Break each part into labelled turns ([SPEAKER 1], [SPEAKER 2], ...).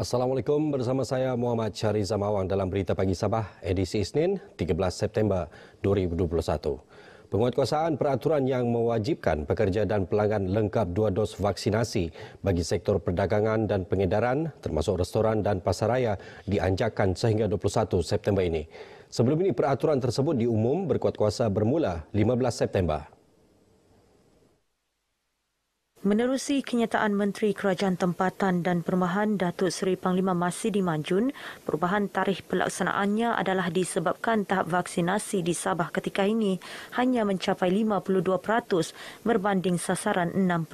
[SPEAKER 1] Assalamualaikum bersama saya Muhammad Syariz Amawang dalam Berita Pagi Sabah edisi Isnin 13 September 2021. Penguatkuasaan peraturan yang mewajibkan pekerja dan pelanggan lengkap dua dos vaksinasi bagi sektor perdagangan dan pengedaran termasuk restoran dan pasaraya dianjakkan sehingga 21 September ini. Sebelum ini peraturan tersebut diumum berkuat kuasa bermula 15 September.
[SPEAKER 2] Menerusi kenyataan Menteri Kerajaan Tempatan dan Perumahan Datuk Seri Panglima Masih di Manjun, perubahan tarikh pelaksanaannya adalah disebabkan tahap vaksinasi di Sabah ketika ini hanya mencapai 52% berbanding sasaran 60%.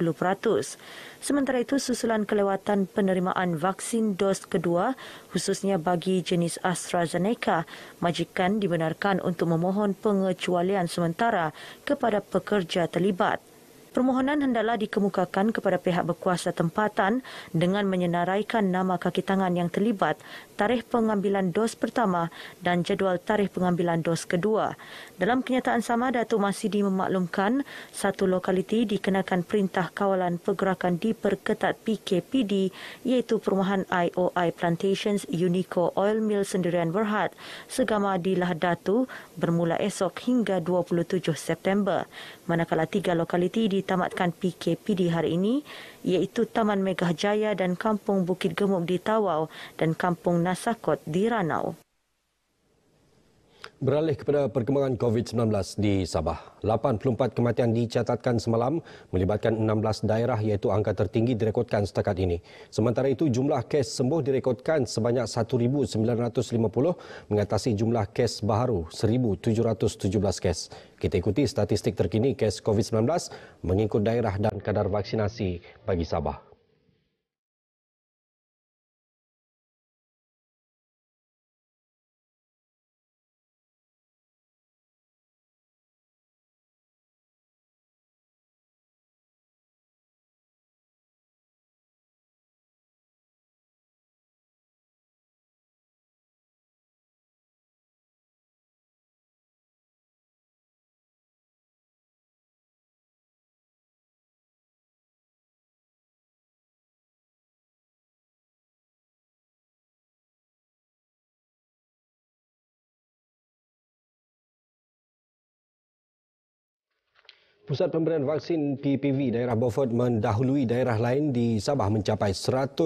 [SPEAKER 2] Sementara itu, susulan kelewatan penerimaan vaksin dos kedua khususnya bagi jenis AstraZeneca, majikan dibenarkan untuk memohon pengecualian sementara kepada pekerja terlibat. Permohonan hendaklah dikemukakan kepada pihak berkuasa tempatan dengan menyenaraikan nama kaki tangan yang terlibat, tarikh pengambilan dos pertama dan jadual tarikh pengambilan dos kedua. Dalam kenyataan sama, Datuk Masidi memaklumkan satu lokaliti dikenakan perintah kawalan pergerakan diperketat PKPD iaitu perumahan IOI Plantations Unico Oil Mill Sendirian Berhad segama di Lah Datu bermula esok hingga 27 September. Manakala tiga lokaliti di ditamatkan PKP di hari ini iaitu Taman Megah Jaya dan Kampung Bukit Gemuk di Tawau dan Kampung Nasakot di Ranau.
[SPEAKER 1] Beralih kepada perkembangan COVID-19 di Sabah. 84 kematian dicatatkan semalam melibatkan 16 daerah iaitu angka tertinggi direkodkan setakat ini. Sementara itu jumlah kes sembuh direkodkan sebanyak 1,950 mengatasi jumlah kes baharu 1,717 kes. Kita ikuti statistik terkini kes COVID-19 mengikut daerah dan kadar vaksinasi bagi Sabah. Pusat pemberian vaksin PPV daerah Beaufort mendahului daerah lain di Sabah mencapai 100%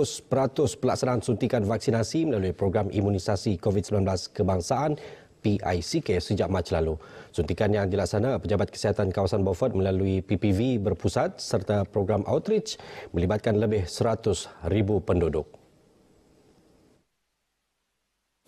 [SPEAKER 1] pelaksanaan suntikan vaksinasi melalui program imunisasi COVID-19 kebangsaan PICK sejak Mac lalu. Suntikan yang dilaksana Pejabat Kesihatan Kawasan Beaufort melalui PPV berpusat serta program outreach melibatkan lebih 100,000 penduduk.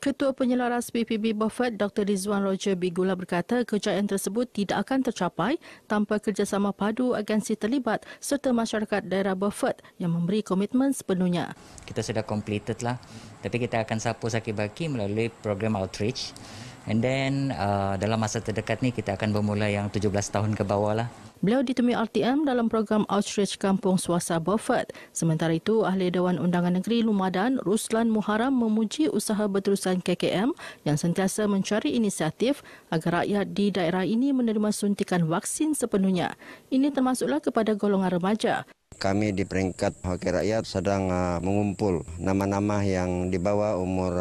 [SPEAKER 3] Ketua Penyelaras PPB Buffett, Dr. Rizwan Roger Bigula berkata kejayaan tersebut tidak akan tercapai tanpa kerjasama padu agensi terlibat serta masyarakat daerah Buffett yang memberi komitmen sepenuhnya.
[SPEAKER 2] Kita sudah completed lah, tapi kita akan sapu sakit-baki melalui program outreach. And then uh, dalam masa terdekat ni kita akan bermula yang 17 tahun ke bawah lah.
[SPEAKER 3] Beliau ditemui RTM dalam program Outreach Kampung Suasa Beaufort. Sementara itu, Ahli Dewan Undangan Negeri Lumadan, Ruslan Muharam memuji usaha berterusan KKM yang sentiasa mencari inisiatif agar rakyat di daerah ini menerima suntikan vaksin sepenuhnya. Ini termasuklah kepada golongan remaja.
[SPEAKER 1] Kami di peringkat wakil rakyat sedang uh, mengumpul nama-nama yang dibawa umur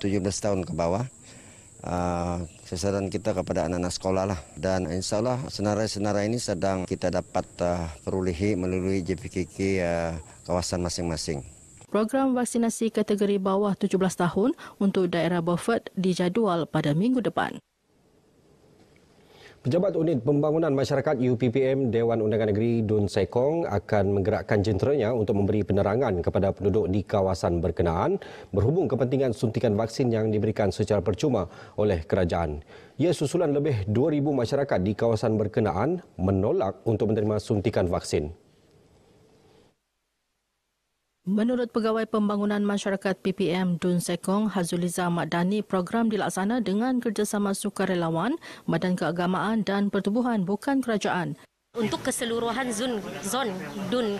[SPEAKER 1] 17 uh, tahun ke bawah. Uh, sasaran kita kepada anak-anak sekolah lah. Dan insya Allah senarai-senarai ini sedang kita dapat uh, perulihi melalui JPKK uh, kawasan masing-masing.
[SPEAKER 3] Program vaksinasi kategori bawah 17 tahun untuk daerah Beaufort dijadual pada minggu depan.
[SPEAKER 1] Pejabat Unit Pembangunan Masyarakat UPPM Dewan Undangan Negeri Dun Sekong akan menggerakkan jenteranya untuk memberi penerangan kepada penduduk di kawasan berkenaan berhubung kepentingan suntikan vaksin yang diberikan secara percuma oleh kerajaan. Ia susulan lebih 2,000 masyarakat di kawasan berkenaan menolak untuk menerima suntikan vaksin.
[SPEAKER 3] Menurut Pegawai Pembangunan Masyarakat PPM Dun Sekong, Hazuliza Madani, program dilaksana dengan kerjasama sukarelawan, badan keagamaan dan pertubuhan bukan kerajaan.
[SPEAKER 2] Untuk keseluruhan zon, zon DUN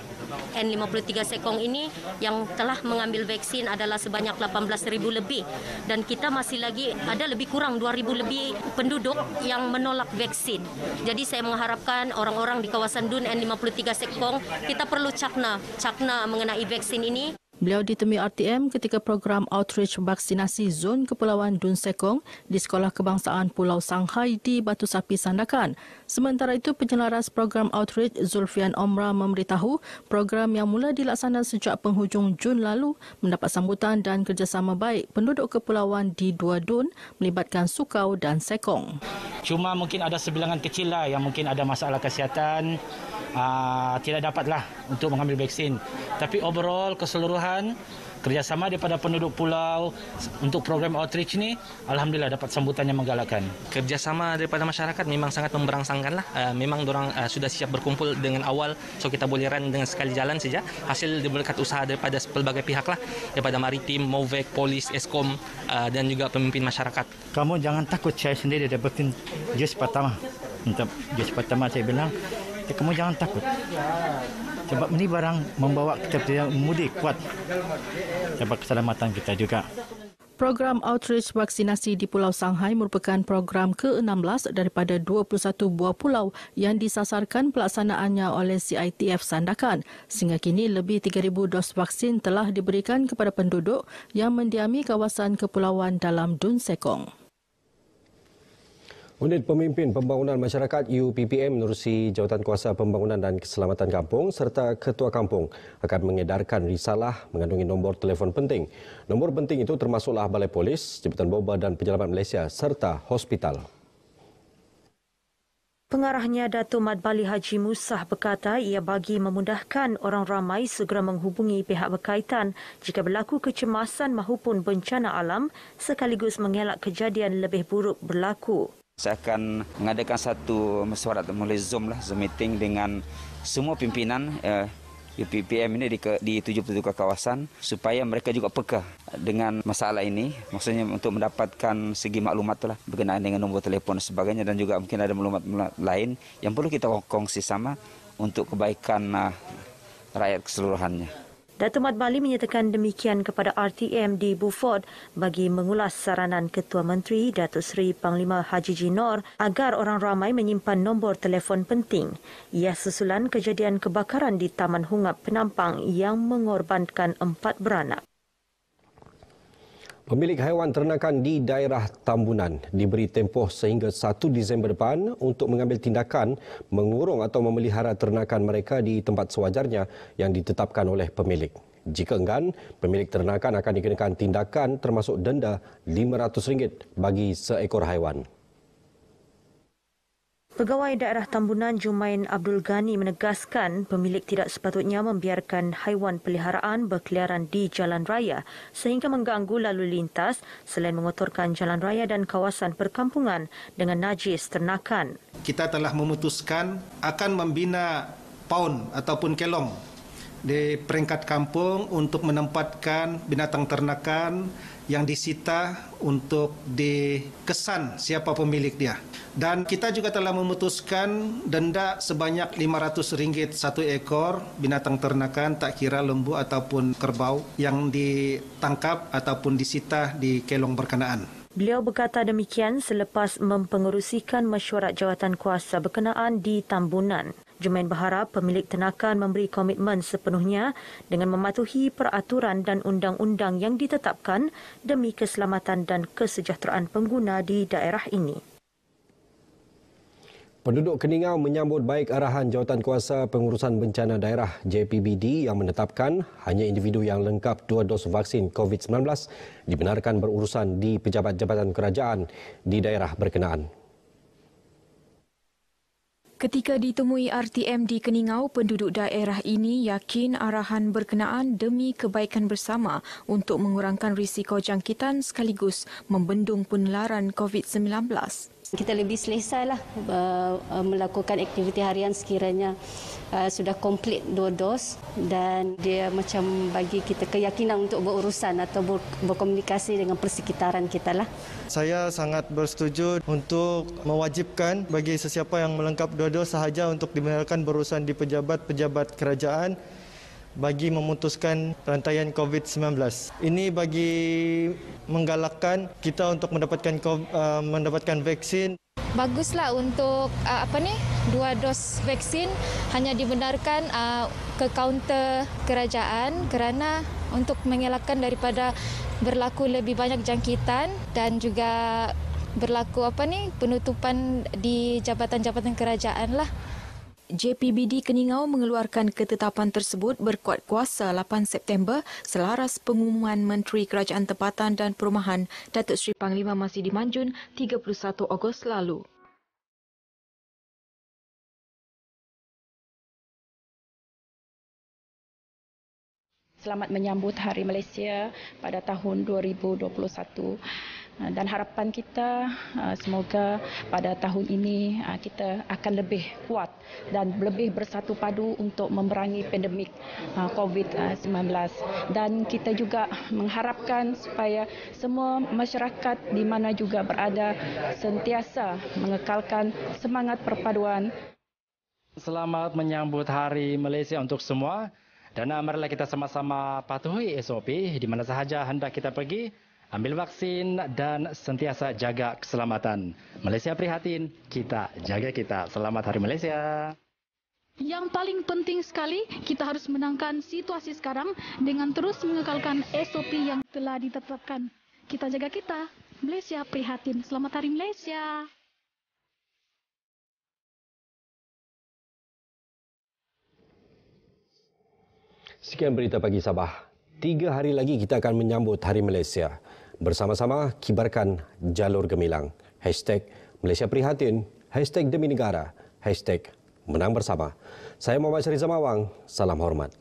[SPEAKER 2] N53 Sekong ini yang telah mengambil vaksin adalah sebanyak 18,000 lebih dan kita masih lagi ada lebih kurang 2,000 lebih penduduk yang menolak vaksin. Jadi saya mengharapkan orang-orang di kawasan DUN N53 Sekong kita perlu cakna, cakna mengenai vaksin ini.
[SPEAKER 3] Beliau ditemui RTM ketika program outreach vaksinasi Zon Kepulauan Dun Sekong di Sekolah Kebangsaan Pulau Shanghai di Batu Sapi Sandakan. Sementara itu, penyelaras program outreach Zulfian Omra memberitahu program yang mula dilaksanakan sejak penghujung Jun lalu mendapat sambutan dan kerjasama baik penduduk kepulauan di dua dun melibatkan Sukau dan Sekong.
[SPEAKER 1] Cuma mungkin ada sebilangan kecil lah yang mungkin ada masalah kesihatan Ah, tidak dapatlah untuk mengambil vaksin. Tapi overall keseluruhan kerjasama daripada penduduk pulau untuk program outreach ini, alhamdulillah dapat sambutan yang menggalakkan. Kerjasama daripada masyarakat memang sangat memberangsangkan lah. Ah, memang orang ah, sudah siap berkumpul dengan awal, so kita boleh run dengan sekali jalan saja. Hasil diberkat usaha daripada pelbagai pihak lah, daripada maritim, movek, polis, eskom, dan juga pemimpin masyarakat. Kamu jangan takut saya sendiri dapatkan jus pertama. Untuk jus pertama saya bilang, kita kamu jangan takut sebab ini barang membawa kita punya mudik kuat sebab keselamatan kita juga
[SPEAKER 3] Program outreach vaksinasi di Pulau Shanghai merupakan program ke-16 daripada 21 buah pulau yang disasarkan pelaksanaannya oleh CITF Sandakan. Sehingga kini lebih 3000 dos vaksin telah diberikan kepada penduduk yang mendiami kawasan kepulauan dalam Dun Sekong.
[SPEAKER 1] Unit Pemimpin Pembangunan Masyarakat UPPM menerusi Jawatan Kuasa Pembangunan dan Keselamatan Kampung serta Ketua Kampung akan mengedarkan risalah mengandungi nombor telefon penting. Nombor penting itu termasuklah Balai Polis, Jemputan Boba dan Penyelamat Malaysia serta hospital.
[SPEAKER 2] Pengarahnya Datu Mat Bali Haji Musah berkata ia bagi memudahkan orang ramai segera menghubungi pihak berkaitan jika berlaku kecemasan mahupun bencana alam sekaligus mengelak kejadian lebih buruk berlaku.
[SPEAKER 1] Saya akan mengadakan satu mesyuarat melalui Zoom lah, Zoom meeting dengan semua pimpinan uh, UPPM ini di, di 77 kawasan supaya mereka juga peka dengan masalah ini maksudnya untuk mendapatkan segi maklumat lah berkenaan dengan nombor telefon dan sebagainya dan juga mungkin ada maklumat lain yang perlu kita kongsi sama untuk kebaikan uh, rakyat keseluruhannya.
[SPEAKER 2] Datuk Mat Bali menyatakan demikian kepada RTM di Buford bagi mengulas saranan Ketua Menteri Datuk Seri Panglima Haji Jinor agar orang ramai menyimpan nombor telefon penting. Ia susulan kejadian kebakaran di Taman Hungap Penampang yang mengorbankan empat beranak.
[SPEAKER 1] Pemilik haiwan ternakan di daerah Tambunan diberi tempoh sehingga 1 Disember depan untuk mengambil tindakan mengurung atau memelihara ternakan mereka di tempat sewajarnya yang ditetapkan oleh pemilik. Jika enggan, pemilik ternakan akan dikenakan tindakan termasuk denda RM500 bagi seekor haiwan.
[SPEAKER 2] Pegawai Daerah Tambunan Jumain Abdul Ghani menegaskan pemilik tidak sepatutnya membiarkan haiwan peliharaan berkeliaran di jalan raya sehingga mengganggu lalu lintas selain mengotorkan jalan raya dan kawasan perkampungan dengan najis ternakan.
[SPEAKER 1] Kita telah memutuskan akan membina paun ataupun kelong di peringkat kampung untuk menempatkan binatang ternakan yang disita untuk dikesan siapa pemilik dia. Dan kita juga telah memutuskan denda sebanyak RM500 satu ekor binatang ternakan tak kira lembu ataupun kerbau yang ditangkap ataupun disita di kelong berkenaan.
[SPEAKER 2] Beliau berkata demikian selepas mempengerusikan mesyuarat jawatan kuasa berkenaan di Tambunan. Jumain berharap pemilik tenakan memberi komitmen sepenuhnya dengan mematuhi peraturan dan undang-undang yang ditetapkan demi keselamatan dan kesejahteraan pengguna di daerah ini.
[SPEAKER 1] Penduduk Keningau menyambut baik arahan Jawatan Kuasa pengurusan bencana daerah JPBD yang menetapkan hanya individu yang lengkap dua dos vaksin COVID-19 dibenarkan berurusan di pejabat jabatan kerajaan di daerah berkenaan.
[SPEAKER 3] Ketika ditemui RTM di Keningau, penduduk daerah ini yakin arahan berkenaan demi kebaikan bersama untuk mengurangkan risiko jangkitan sekaligus membendung penularan COVID-19 kita lebih selesa lah uh, uh, melakukan aktiviti harian sekiranya uh, sudah komplit dua dos dan dia macam bagi kita keyakinan untuk berurusan atau berkomunikasi dengan persekitaran
[SPEAKER 2] kita lah.
[SPEAKER 1] Saya sangat bersetuju untuk mewajibkan bagi sesiapa yang melengkap dua dos sahaja untuk dibenarkan berurusan di pejabat-pejabat kerajaan bagi memutuskan rantaian COVID-19. Ini bagi menggalakkan kita untuk mendapatkan COVID, uh, mendapatkan vaksin.
[SPEAKER 2] Baguslah untuk uh, apa ni? Dua dos vaksin hanya dibenarkan uh, ke kaunter kerajaan kerana untuk mengelakkan daripada berlaku lebih banyak jangkitan dan juga berlaku apa ni penutupan di jabatan-jabatan
[SPEAKER 3] kerajaan lah. JPBD Keningau mengeluarkan ketetapan tersebut berkuat kuasa 8 September selaras pengumuman Menteri Kerajaan Tempatan dan Perumahan
[SPEAKER 2] Datuk Seri Panglima Masih di Manjun 31 Ogos lalu. Selamat menyambut Hari Malaysia pada tahun 2021.
[SPEAKER 3] Ah, dan harapan kita ah, semoga pada tahun ini ah, kita akan lebih kuat dan lebih bersatu padu untuk memerangi pandemik COVID-19 dan kita juga mengharapkan supaya semua masyarakat di mana juga berada sentiasa mengekalkan semangat perpaduan.
[SPEAKER 1] Selamat menyambut Hari Malaysia untuk semua. Dan amarlah kita sama-sama patuhi SOP di mana sahaja hendak kita pergi ambil vaksin dan sentiasa jaga keselamatan. Malaysia prihatin, kita jaga kita. Selamat Hari Malaysia.
[SPEAKER 3] Yang paling penting sekali, kita harus menangkan situasi sekarang dengan terus mengekalkan SOP yang telah ditetapkan. Kita jaga kita, Malaysia prihatin. Selamat Hari Malaysia.
[SPEAKER 1] Sekian berita pagi Sabah. Tiga hari lagi kita akan menyambut Hari Malaysia bersama-sama kibarkan jalur gemilang. Hashtag Malaysia Prihatin, hashtag Demi Negara, hashtag Menang Bersama. Saya Muhammad Syarizam Awang, salam hormat.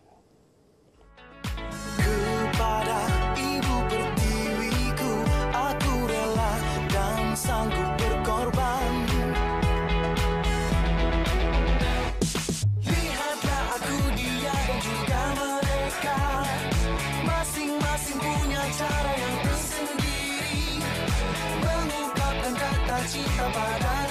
[SPEAKER 1] 立ちはばら